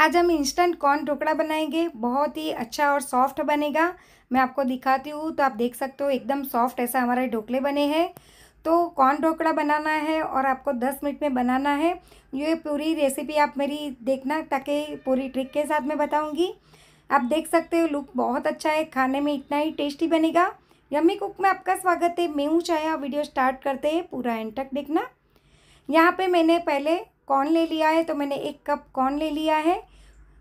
आज हम instant corn ढोकड़ा बनाएंगे बहुत ही अच्छा और सॉफ्ट बनेगा मैं आपको दिखाती हूँ तो आप देख सकते हो एकदम सॉफ्ट ऐसा हमारे ढोकले बने हैं तो कॉर्न ढोकड़ा बनाना है और आपको दस मिनट में बनाना है ये पूरी रेसिपी आप मेरी देखना ताकि पूरी ट्रिक के साथ मैं बताऊँगी आप देख सकते हो लुक बहुत अच्छा है खाने में इतना ही टेस्टी बनेगा यम्मी कुक में आपका स्वागत है मैं हूँ चाहे वीडियो स्टार्ट करते हैं पूरा एंड तक देखना यहाँ पे मैंने पहले कॉर्न ले लिया है तो मैंने एक कप कॉर्न ले लिया है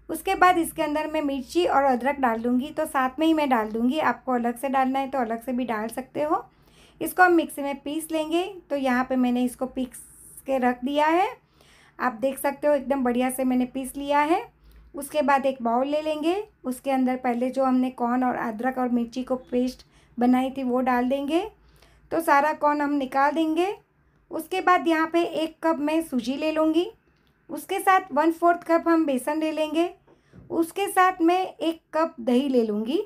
उसके बाद इसके अंदर मैं मिर्ची और अदरक डाल दूँगी तो साथ में ही मैं डाल दूँगी आपको अलग से डालना है तो अलग से भी डाल सकते हो इसको हम मिक्सी में पीस लेंगे तो यहाँ पे मैंने इसको पीस के रख दिया है आप देख सकते हो एकदम बढ़िया से मैंने पीस लिया है उसके बाद एक बाउल ले लेंगे उसके अंदर पहले जो हमने कॉर्न और अदरक और मिर्ची को पेस्ट बनाई थी वो डाल देंगे तो सारा कॉर्न हम निकाल देंगे उसके बाद यहाँ पे एक कप मैं सूजी ले लूँगी उसके साथ वन फोर्थ कप हम बेसन ले लेंगे उसके साथ मैं एक कप दही ले लूँगी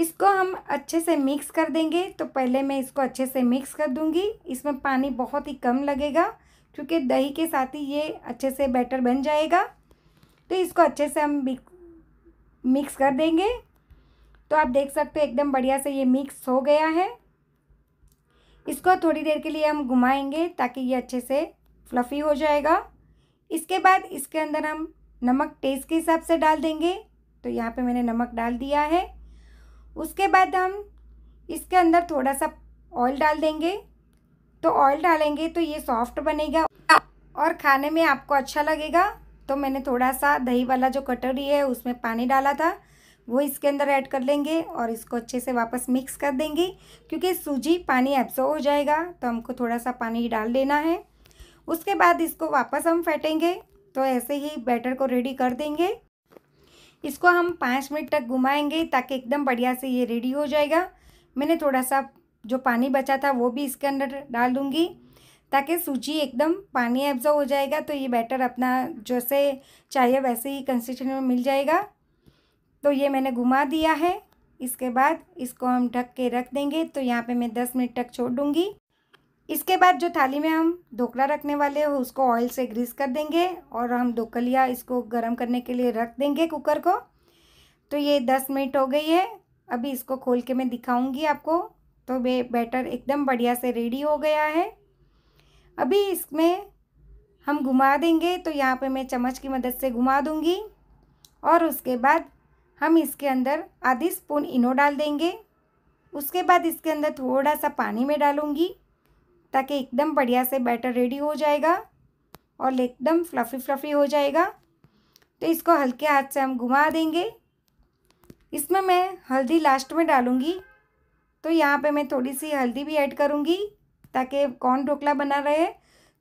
इसको हम अच्छे से मिक्स कर देंगे तो पहले मैं इसको अच्छे से मिक्स कर दूँगी इसमें पानी बहुत ही कम लगेगा क्योंकि दही के साथ ही ये अच्छे से बैटर बन जाएगा तो इसको अच्छे से हम मिक्स कर देंगे तो आप देख सकते हो एकदम बढ़िया से ये मिक्स हो गया है इसको थोड़ी देर के लिए हम घुमाएंगे ताकि ये अच्छे से फ्लफ़ी हो जाएगा इसके बाद इसके अंदर हम नमक टेस्ट के हिसाब से डाल देंगे तो यहाँ पे मैंने नमक डाल दिया है उसके बाद हम इसके अंदर थोड़ा सा ऑयल डाल देंगे तो ऑयल डालेंगे तो ये सॉफ्ट बनेगा और खाने में आपको अच्छा लगेगा तो मैंने थोड़ा सा दही वाला जो कटोरी है उसमें पानी डाला था वो इसके अंदर ऐड कर लेंगे और इसको अच्छे से वापस मिक्स कर देंगे क्योंकि सूजी पानी एब्जॉर्व हो जाएगा तो हमको थोड़ा सा पानी डाल लेना है उसके बाद इसको वापस हम फेंटेंगे तो ऐसे ही बैटर को रेडी कर देंगे इसको हम पाँच मिनट तक घुमाएंगे ताकि एकदम बढ़िया से ये रेडी हो जाएगा मैंने थोड़ा सा जो पानी बचा था वो भी इसके अंदर डाल दूँगी ताकि सूजी एकदम पानी एब्जॉर्व हो जाएगा तो ये बैटर अपना जैसे चाहिए वैसे ही कंसिस्टेंट में मिल जाएगा तो ये मैंने घुमा दिया है इसके बाद इसको हम ढक के रख देंगे तो यहाँ पे मैं दस मिनट तक छोड़ दूँगी इसके बाद जो थाली में हम ढोकला रखने वाले हो उसको ऑयल से ग्रीस कर देंगे और हम ढोकलिया इसको गर्म करने के लिए रख देंगे कुकर को तो ये दस मिनट हो गई है अभी इसको खोल के मैं दिखाऊँगी आपको तो वे बैटर एकदम बढ़िया से रेडी हो गया है अभी इसमें हम घुमा देंगे तो यहाँ पे मैं चम्मच की मदद से घुमा दूँगी और उसके बाद हम इसके अंदर आधी स्पून इनो डाल देंगे उसके बाद इसके अंदर थोड़ा सा पानी में डालूंगी ताकि एकदम बढ़िया से बैटर रेडी हो जाएगा और एकदम फ्लफ़ी फ्लफ़ी हो जाएगा तो इसको हल्के हाथ से हम घुमा देंगे इसमें मैं हल्दी लास्ट में डालूंगी तो यहाँ पे मैं थोड़ी सी हल्दी भी ऐड करूँगी ताकि कौन ढोकला बना रहे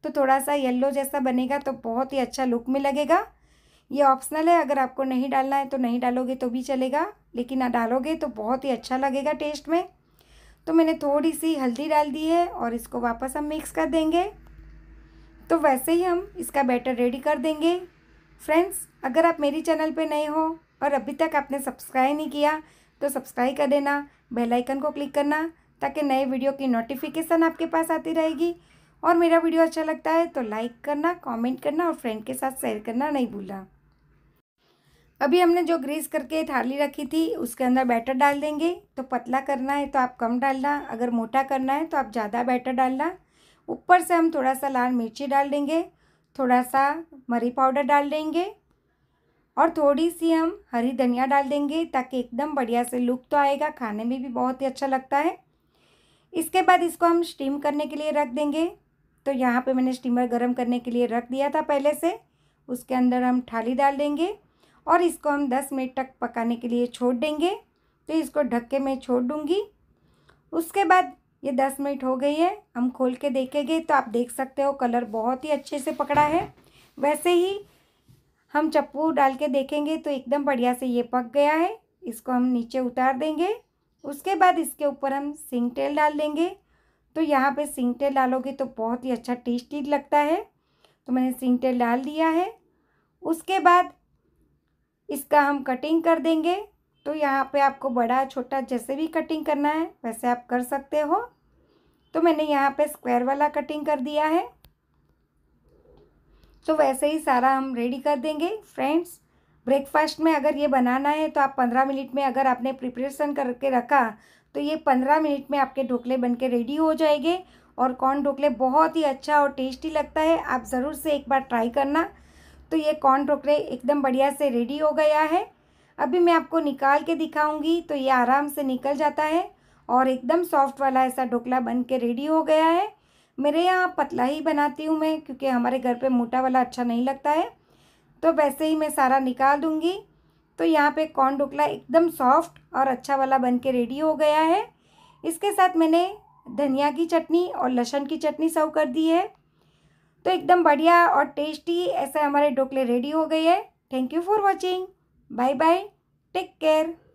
तो थोड़ा सा येल्लो जैसा बनेगा तो बहुत ही अच्छा लुक में लगेगा ये ऑप्शनल है अगर आपको नहीं डालना है तो नहीं डालोगे तो भी चलेगा लेकिन आप डालोगे तो बहुत ही अच्छा लगेगा टेस्ट में तो मैंने थोड़ी सी हल्दी डाल दी है और इसको वापस हम मिक्स कर देंगे तो वैसे ही हम इसका बैटर रेडी कर देंगे फ्रेंड्स अगर आप मेरी चैनल पे नए हो और अभी तक आपने सब्सक्राइब नहीं किया तो सब्सक्राइब कर देना बेल आइकन को क्लिक करना ताकि नए वीडियो की नोटिफिकेशन आपके पास आती रहेगी और मेरा वीडियो अच्छा लगता है तो लाइक करना कमेंट करना और फ्रेंड के साथ शेयर करना नहीं भूलना अभी हमने जो ग्रीस करके थाली रखी थी उसके अंदर बैटर डाल देंगे तो पतला करना है तो आप कम डालना अगर मोटा करना है तो आप ज़्यादा बैटर डालना ऊपर से हम थोड़ा सा लाल मिर्ची डाल देंगे थोड़ा सा मरी पाउडर डाल देंगे और थोड़ी सी हम हरी धनिया डाल देंगे ताकि एकदम बढ़िया से लुक तो आएगा खाने में भी बहुत ही अच्छा लगता है इसके बाद इसको हम स्टीम करने के लिए रख देंगे तो यहाँ पे मैंने स्टीमर गरम करने के लिए रख दिया था पहले से उसके अंदर हम थाली डाल देंगे और इसको हम दस मिनट तक पकाने के लिए छोड़ देंगे तो इसको ढक्के में छोड़ दूँगी उसके बाद ये दस मिनट हो गई है हम खोल के देखेंगे तो आप देख सकते हो कलर बहुत ही अच्छे से पकड़ा है वैसे ही हम चप्पू डाल के देखेंगे तो एकदम बढ़िया से ये पक गया है इसको हम नीचे उतार देंगे उसके बाद इसके ऊपर हम सिंग तेल डाल देंगे तो यहाँ पे सिंग तेल डालोगे तो बहुत ही अच्छा टेस्टी लगता है तो मैंने सिंग तेल डाल दिया है उसके बाद इसका हम कटिंग कर देंगे तो यहाँ पे आपको बड़ा छोटा जैसे भी कटिंग करना है वैसे आप कर सकते हो तो मैंने यहाँ पे स्क्वायर वाला कटिंग कर दिया है तो वैसे ही सारा हम रेडी कर देंगे फ्रेंड्स ब्रेकफास्ट में अगर ये बनाना है तो आप पंद्रह मिनट में अगर आपने प्रिपरेशन करके रखा तो ये पंद्रह मिनट में आपके ढोकले बन के रेडी हो जाएंगे और कॉर्न ढोकले बहुत ही अच्छा और टेस्टी लगता है आप ज़रूर से एक बार ट्राई करना तो ये कॉर्न टोकरे एकदम बढ़िया से रेडी हो गया है अभी मैं आपको निकाल के दिखाऊंगी तो ये आराम से निकल जाता है और एकदम सॉफ्ट वाला ऐसा ढोकला बन के रेडी हो गया है मेरे यहाँ पतला ही बनाती हूँ मैं क्योंकि हमारे घर पे मोटा वाला अच्छा नहीं लगता है तो वैसे ही मैं सारा निकाल दूँगी तो यहाँ पे कॉर्न ढोकला एकदम सॉफ्ट और अच्छा वाला बन के रेडी हो गया है इसके साथ मैंने धनिया की चटनी और लहसुन की चटनी सर्व कर दी है तो एकदम बढ़िया और टेस्टी ऐसा हमारे ढोकले रेडी हो गए हैं thank you for watching bye bye take care